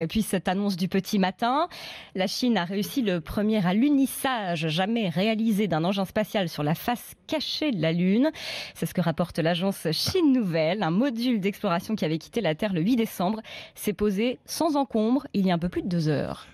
Et puis cette annonce du petit matin, la Chine a réussi le premier à alunissage jamais réalisé d'un engin spatial sur la face cachée de la Lune. C'est ce que rapporte l'agence Chine Nouvelle. Un module d'exploration qui avait quitté la Terre le 8 décembre s'est posé sans encombre il y a un peu plus de deux heures.